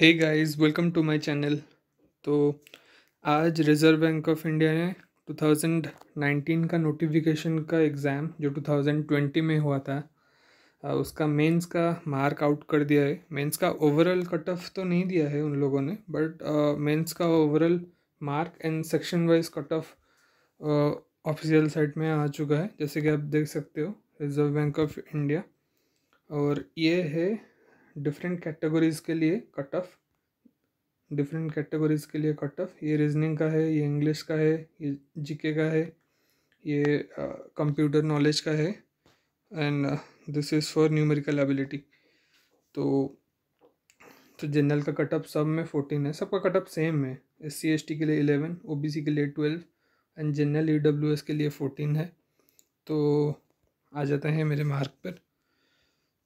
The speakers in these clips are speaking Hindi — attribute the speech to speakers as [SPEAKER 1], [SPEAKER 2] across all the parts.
[SPEAKER 1] hey guys welcome to my channel तो आज रिज़र्व बैंक ऑफ इंडिया ने 2019 का नोटिफिकेशन का एग्ज़ाम जो 2020 में हुआ था उसका मेंस का मार्क आउट कर दिया है मेंस का ओवरऑल कट ऑफ तो नहीं दिया है उन लोगों ने बट मेंस का overall mark and section wise cut off official site में आ चुका है जैसे कि आप देख सकते हो रिज़र्व बैंक ऑफ इंडिया और ये है डिफरेंट कैटेगरीज के लिए कट ऑफ डिफरेंट कैटेगरीज के लिए कट ऑफ ये रीजनिंग का है ये इंग्लिश का है ये जीके का है ये कंप्यूटर uh, नॉलेज का है and this is for numerical ability तो तो जनरल का कट ऑफ सब में फोर्टीन है सबका कट ऑफ सेम है एस सी एस टी के लिए इलेवन ओ बी सी के लिए twelve and general E W S के लिए फोर्टीन है तो आ जाता है मेरे मार्क पर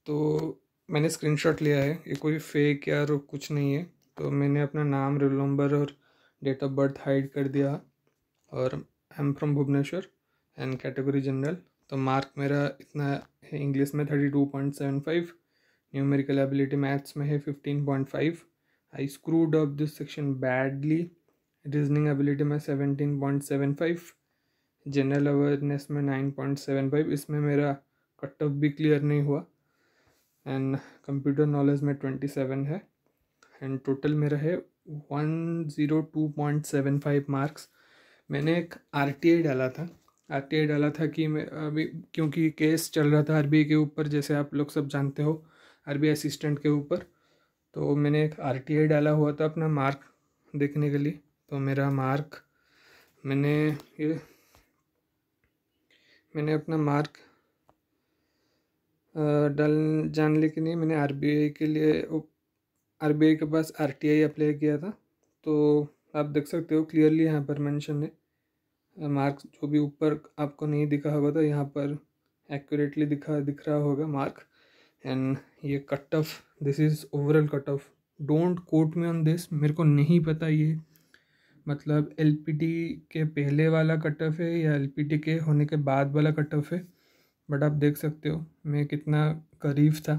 [SPEAKER 1] तो मैंने स्क्रीनशॉट लिया है ये कोई फेक या कुछ नहीं है तो मैंने अपना नाम रोल नंबर और डेट ऑफ बर्थ हाइड कर दिया और I am from Bhubaneswar and category general तो मार्क मेरा इतना है इंग्लिश में thirty two point seven five numerical ability maths में है fifteen point five I screwed up this section badly reasoning ability में seventeen point seven five general awareness में नाइन पॉइंट सेवन फाइव इसमें मेरा कट ऑफ भी क्लियर नहीं हुआ एंड कंप्यूटर नॉलेज में ट्वेंटी सेवन है एंड टोटल मेरा है one zero two point seven five marks मैंने एक आर टी आई डाला था आर टी आई डाला था कि मैं अभी क्योंकि केस चल रहा था आर बी आई के ऊपर जैसे आप लोग सब जानते हो आर बी आई असिस्टेंट के ऊपर तो मैंने एक आर टी आई डाला हुआ था अपना मार्क देखने के लिए तो मेरा मार्क मैंने ये मैंने अपना मार्क डाल जानने के लिए मैंने आर के लिए आर के पास आर अप्लाई किया था तो आप देख सकते हो क्लियरली यहाँ पर मेंशन है मार्क्स जो भी ऊपर आपको नहीं दिखा होगा तो यहाँ पर एक्यूरेटली दिखा दिख रहा होगा मार्क एंड ये cut off this is overall cut off don't quote me on this मेरे को नहीं पता ये मतलब एल के पहले वाला कट ऑफ है या एल के होने के बाद वाला कट ऑफ है बट आप देख सकते हो मैं कितना करीब था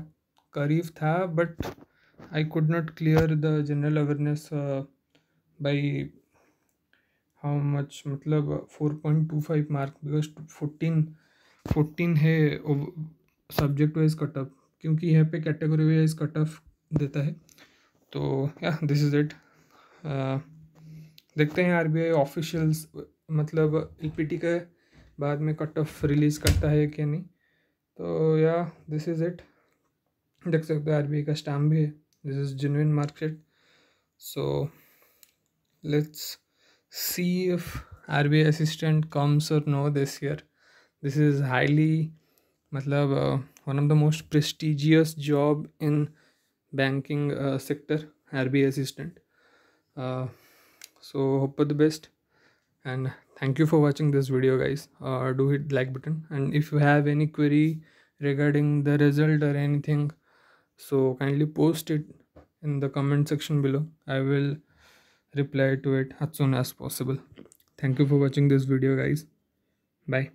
[SPEAKER 1] करीब था but I could not clear the general awareness by how much मतलब four point two five mark because fourteen fourteen है सब्जेक्ट वाइज कट ऑफ क्योंकि यहाँ पे कैटेगरी वाइज कट ऑफ देता है तो या दिस इज़ इट देखते हैं आर बी आई ऑफिशियल्स मतलब एल पी टी का बाद में कट ऑफ रिलीज़ करता है कि नहीं तो या दिस इज़ इट देख सकते हो आर का स्टाम्प भी है this is genuine market so let's see if R B assistant comes or no this year this is highly मतलब one of the most prestigious job in banking sector R B I assistant so hope the best and thank you for watching this video guys uh, do hit like button and if you have any query regarding the result or anything so kindly post it in the comment section below i will reply to it as soon as possible thank you for watching this video guys bye